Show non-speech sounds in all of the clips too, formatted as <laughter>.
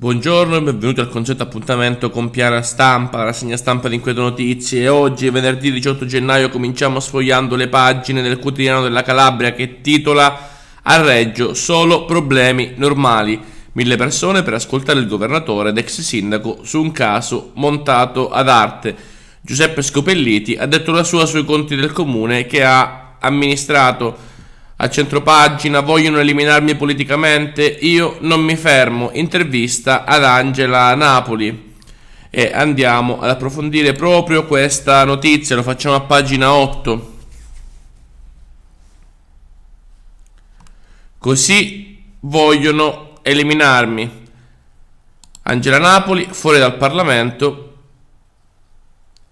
Buongiorno e benvenuti al concerto appuntamento con Piana Stampa, la segna stampa di Inquieto Notizie. Oggi, venerdì 18 gennaio, cominciamo sfogliando le pagine del quotidiano della Calabria che titola A Reggio solo problemi normali. Mille persone per ascoltare il governatore ed ex sindaco su un caso montato ad arte. Giuseppe Scopelliti ha detto la sua sui conti del comune che ha amministrato a centropagina vogliono eliminarmi politicamente, io non mi fermo. Intervista ad Angela Napoli. E andiamo ad approfondire proprio questa notizia, lo facciamo a pagina 8. Così vogliono eliminarmi. Angela Napoli fuori dal Parlamento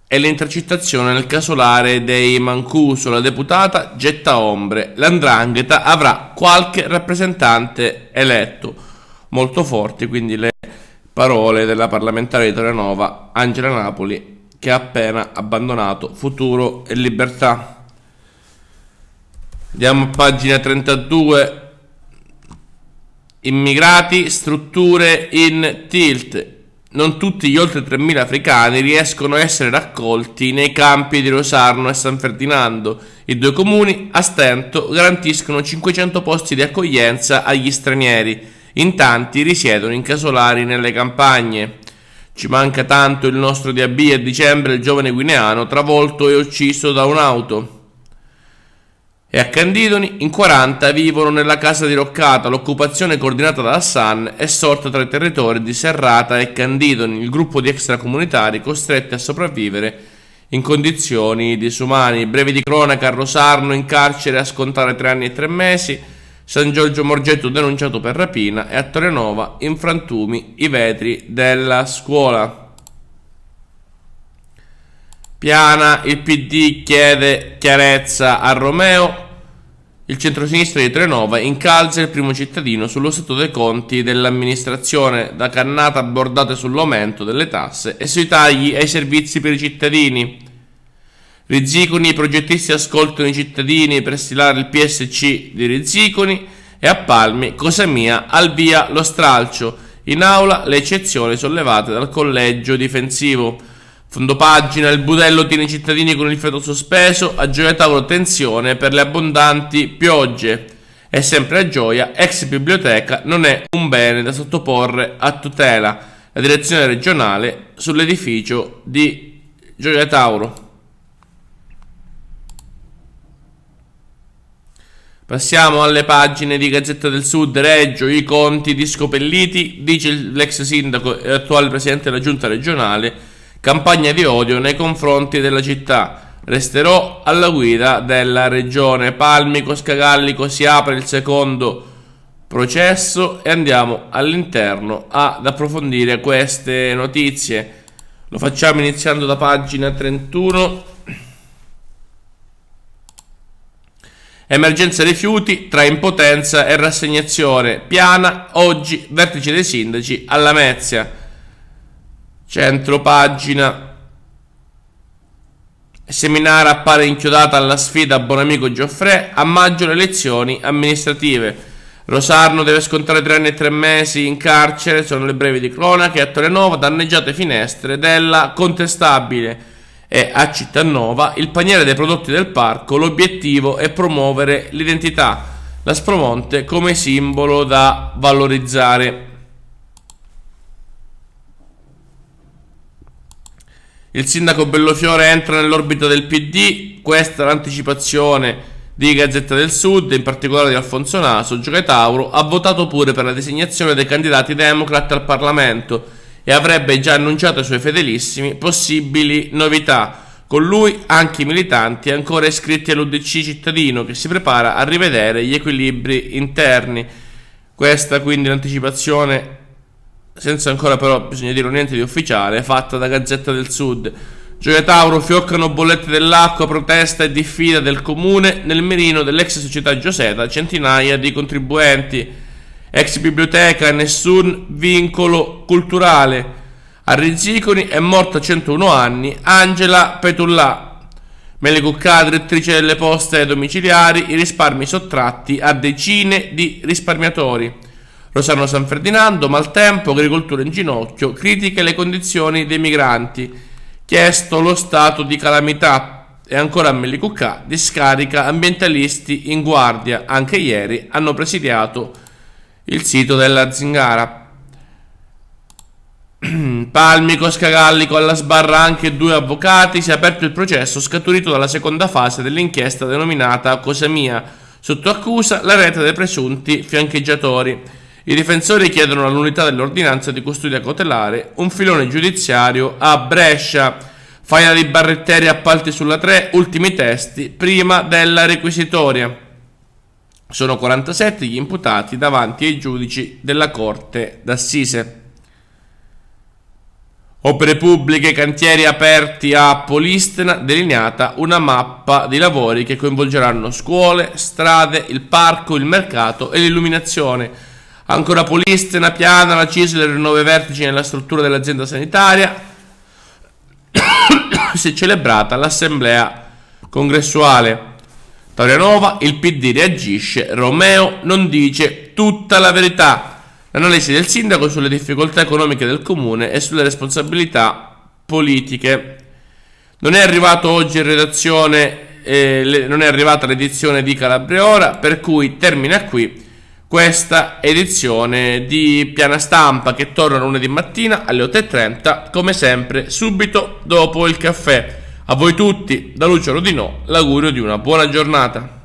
e l'intercettazione nel casolare dei Mancuso, la deputata getta ombre. L'andrangheta avrà qualche rappresentante eletto, molto forti quindi le parole della parlamentare di Torrenova Angela Napoli che ha appena abbandonato Futuro e Libertà. Andiamo a pagina 32. Immigrati, strutture in tilt non tutti gli oltre 3.000 africani riescono a essere raccolti nei campi di Rosarno e San Ferdinando. I due comuni, a stento, garantiscono 500 posti di accoglienza agli stranieri. In tanti risiedono in casolari nelle campagne. Ci manca tanto il nostro DAB a dicembre, il giovane guineano travolto e ucciso da un'auto e a Candidoni in 40 vivono nella casa diroccata. L'occupazione coordinata da Hassan è sorta tra i territori di Serrata e Candidoni, il gruppo di extracomunitari costretti a sopravvivere in condizioni disumane. Brevi di cronaca, Rosarno in carcere a scontare 3 anni e 3 mesi, San Giorgio Morgetto denunciato per rapina e a Torrenova in frantumi i vetri della scuola. Piana, il PD chiede chiarezza a Romeo, il centrosinistra di Trenova incalza il primo cittadino sullo stato dei conti dell'amministrazione, da cannata bordate sull'aumento delle tasse e sui tagli ai servizi per i cittadini. Rizziconi, i progettisti ascoltano i cittadini per stilare il PSC di Rizziconi e a Palmi, cosa mia, al via lo stralcio. In aula le eccezioni sollevate dal collegio difensivo. Fondo pagina, il budello tiene i cittadini con il feto sospeso, a Gioia Tauro tensione per le abbondanti piogge. È sempre a Gioia, ex biblioteca non è un bene da sottoporre a tutela. La direzione regionale sull'edificio di Gioia Tauro. Passiamo alle pagine di Gazzetta del Sud, Reggio, i conti di Scopelliti, dice l'ex sindaco e attuale presidente della giunta regionale campagna di odio nei confronti della città. Resterò alla guida della regione. Palmico Scagallico si apre il secondo processo e andiamo all'interno ad approfondire queste notizie. Lo facciamo iniziando da pagina 31. Emergenza rifiuti tra impotenza e rassegnazione. Piana, oggi vertice dei sindaci alla Mezia. Centro pagina. Seminara appare inchiodata alla sfida a buon amico Gioffre. A maggio le elezioni amministrative. Rosarno deve scontare tre anni e tre mesi in carcere, sono le brevi di cronache. A Torrenova danneggiate finestre della contestabile. E a Cittanova il paniere dei prodotti del parco, l'obiettivo è promuovere l'identità, la Spromonte come simbolo da valorizzare. Il sindaco Bellofiore entra nell'orbita del PD, questa è l'anticipazione di Gazzetta del Sud, in particolare di Alfonso Naso, Gioca Tauro, ha votato pure per la designazione dei candidati democrat al Parlamento e avrebbe già annunciato ai suoi fedelissimi possibili novità. Con lui anche i militanti ancora iscritti all'UDC cittadino che si prepara a rivedere gli equilibri interni. Questa quindi l'anticipazione senza ancora però bisogna dire niente di ufficiale, fatta da Gazzetta del Sud. Gioia Tauro fioccano bollette dell'acqua, protesta e diffida del comune nel merino dell'ex società Gioseta, centinaia di contribuenti, ex biblioteca, nessun vincolo culturale. A Rizziconi è morta a 101 anni Angela Petullà, Mele Cuccà, direttrice delle poste domiciliari, i risparmi sottratti a decine di risparmiatori. Rosano San Ferdinando, maltempo, agricoltura in ginocchio, critiche le condizioni dei migranti, chiesto lo stato di calamità e ancora a Mellicucca, discarica, ambientalisti in guardia, anche ieri hanno presidiato il sito della Zingara. <clears throat> Palmi Palmico Scagallico alla sbarra anche due avvocati, si è aperto il processo scaturito dalla seconda fase dell'inchiesta denominata Cosa Mia, sotto accusa la rete dei presunti fiancheggiatori. I difensori chiedono all'unità dell'ordinanza di custodia cautelare un filone giudiziario a Brescia. Faina di Barretteri appalti sulla 3, ultimi testi prima della requisitoria. Sono 47 gli imputati davanti ai giudici della Corte d'Assise. Opere pubbliche, cantieri aperti a Polistena, delineata una mappa di lavori che coinvolgeranno scuole, strade, il parco, il mercato e l'illuminazione. Ancora Polistena, Piana, la CISL erano nove vertici nella struttura dell'azienda sanitaria. <coughs> si è celebrata l'assemblea congressuale. Taurianova, il PD reagisce, Romeo non dice tutta la verità. L'analisi del sindaco sulle difficoltà economiche del comune e sulle responsabilità politiche. Non è arrivato oggi in redazione, eh, le, non è arrivata l'edizione di Calabria Ora, per cui termina qui questa edizione di Piana Stampa che torna lunedì mattina alle 8.30 come sempre subito dopo il caffè. A voi tutti, da Lucio Rodinò, l'augurio di una buona giornata.